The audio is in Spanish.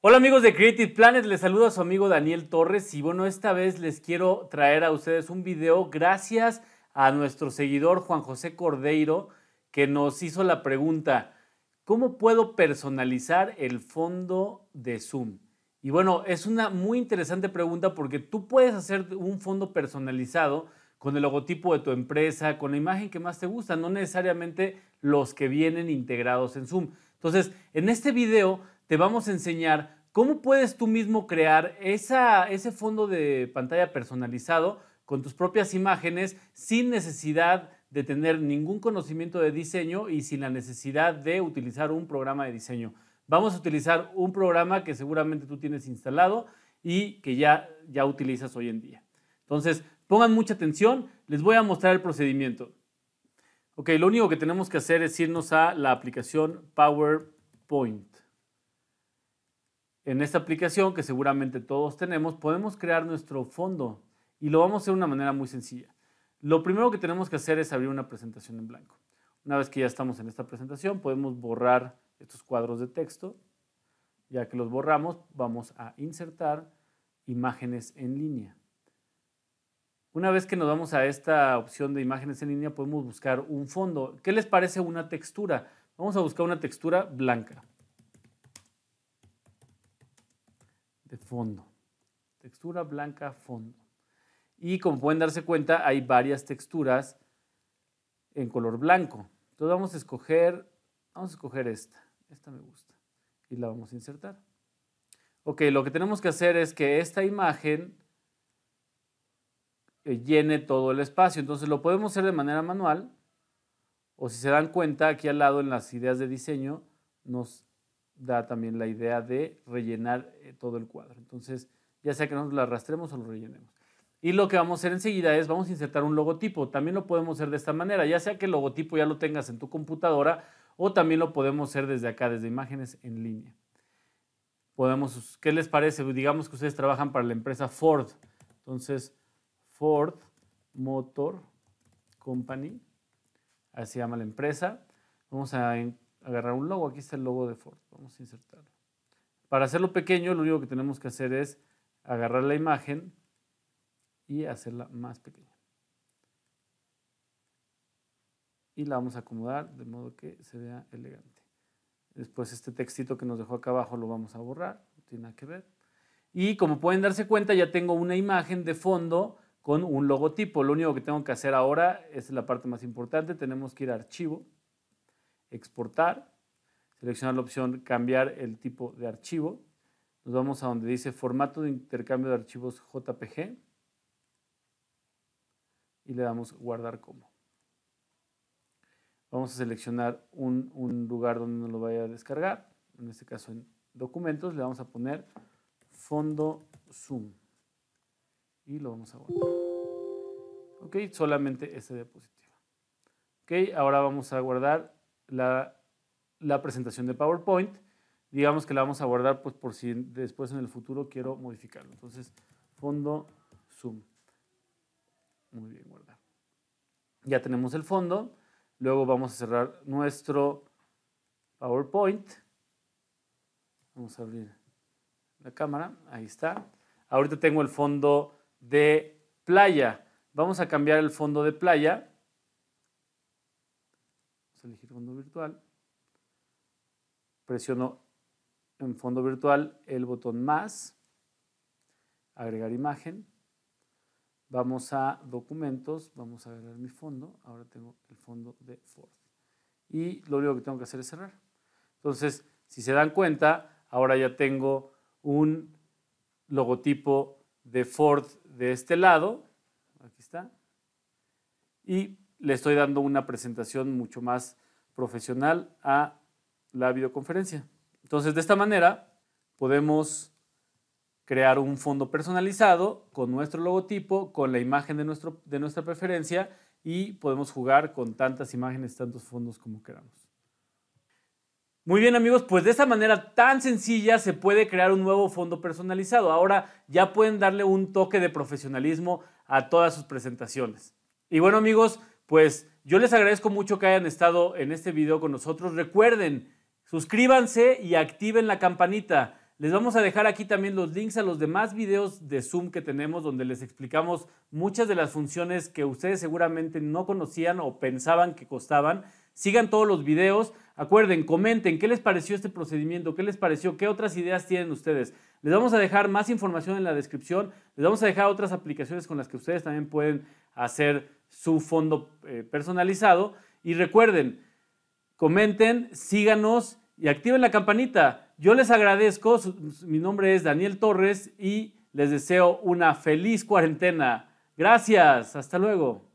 Hola amigos de Creative Planet, les saludo a su amigo Daniel Torres y bueno, esta vez les quiero traer a ustedes un video gracias a nuestro seguidor Juan José Cordeiro que nos hizo la pregunta, ¿cómo puedo personalizar el fondo de Zoom? Y bueno, es una muy interesante pregunta porque tú puedes hacer un fondo personalizado con el logotipo de tu empresa, con la imagen que más te gusta, no necesariamente los que vienen integrados en Zoom. Entonces, en este video te vamos a enseñar cómo puedes tú mismo crear ese fondo de pantalla personalizado con tus propias imágenes sin necesidad de tener ningún conocimiento de diseño y sin la necesidad de utilizar un programa de diseño. Vamos a utilizar un programa que seguramente tú tienes instalado y que ya, ya utilizas hoy en día. Entonces, pongan mucha atención, les voy a mostrar el procedimiento. Ok, lo único que tenemos que hacer es irnos a la aplicación PowerPoint. En esta aplicación que seguramente todos tenemos, podemos crear nuestro fondo y lo vamos a hacer de una manera muy sencilla. Lo primero que tenemos que hacer es abrir una presentación en blanco. Una vez que ya estamos en esta presentación, podemos borrar estos cuadros de texto. Ya que los borramos, vamos a insertar imágenes en línea. Una vez que nos vamos a esta opción de imágenes en línea, podemos buscar un fondo. ¿Qué les parece una textura? Vamos a buscar una textura blanca. de fondo. Textura blanca fondo. Y como pueden darse cuenta, hay varias texturas en color blanco. Entonces vamos a escoger, vamos a escoger esta. Esta me gusta. Y la vamos a insertar. Ok, lo que tenemos que hacer es que esta imagen eh, llene todo el espacio. Entonces lo podemos hacer de manera manual. O si se dan cuenta, aquí al lado en las ideas de diseño nos da también la idea de rellenar eh, todo el cuadro. Entonces, ya sea que nos lo arrastremos o lo rellenemos. Y lo que vamos a hacer enseguida es, vamos a insertar un logotipo. También lo podemos hacer de esta manera, ya sea que el logotipo ya lo tengas en tu computadora o también lo podemos hacer desde acá, desde imágenes en línea. Podemos, ¿qué les parece? Digamos que ustedes trabajan para la empresa Ford. Entonces, Ford Motor Company, así llama la empresa. Vamos a agarrar un logo. Aquí está el logo de Ford. Vamos a insertarlo. Para hacerlo pequeño, lo único que tenemos que hacer es agarrar la imagen y hacerla más pequeña. Y la vamos a acomodar de modo que se vea elegante. Después este textito que nos dejó acá abajo lo vamos a borrar, no tiene nada que ver. Y como pueden darse cuenta, ya tengo una imagen de fondo con un logotipo. Lo único que tengo que hacer ahora es la parte más importante. Tenemos que ir a archivo, exportar, seleccionar la opción cambiar el tipo de archivo. Nos vamos a donde dice formato de intercambio de archivos JPG y le damos guardar como. Vamos a seleccionar un, lugar donde nos lo vaya a descargar, en este caso en documentos, le vamos a poner fondo zoom y lo vamos a guardar. Ok, solamente esta diapositiva. Ok, ahora vamos a guardar la, presentación de PowerPoint. Digamos que la vamos a guardar pues, por si después en el futuro quiero modificarlo. Entonces, fondo, zoom. Muy bien, guardar. Ya tenemos el fondo. Luego vamos a cerrar nuestro PowerPoint. Vamos a abrir la cámara. Ahí está. Ahorita tengo el fondo de playa. Vamos a cambiar el fondo de playa Vamos a elegir fondo virtual. Presiono en fondo virtual el botón más, agregar imagen. Vamos a documentos, vamos a agregar mi fondo. Ahora tengo el fondo de Ford. Y lo único que tengo que hacer es cerrar. Entonces, si se dan cuenta, ahora ya tengo un logotipo de Ford de este lado. Aquí está. Y le estoy dando una presentación mucho más profesional a la videoconferencia. Entonces, de esta manera, podemos crear un fondo personalizado con nuestro logotipo, con la imagen de, nuestro, de nuestra preferencia y podemos jugar con tantas imágenes, tantos fondos como queramos. Muy bien amigos, pues de esta manera tan sencilla se puede crear un nuevo fondo personalizado. Ahora ya pueden darle un toque de profesionalismo a todas sus presentaciones. Y bueno amigos, pues yo les agradezco mucho que hayan estado en este video con nosotros. Recuerden, suscríbanse y activen la campanita. Les vamos a dejar aquí también los links a los demás videos de Zoom que tenemos donde les explicamos muchas de las funciones que ustedes seguramente no conocían o pensaban que costaban. Sigan todos los videos. Acuerden, comenten qué les pareció este procedimiento, qué les pareció, qué otras ideas tienen ustedes. Les vamos a dejar más información en la descripción. Les vamos a dejar otras aplicaciones con las que ustedes también pueden hacer su fondo eh, personalizado. Y recuerden, comenten, síganos y activen la campanita. Yo les agradezco, mi nombre es Daniel Torres y les deseo una feliz cuarentena. Gracias, hasta luego.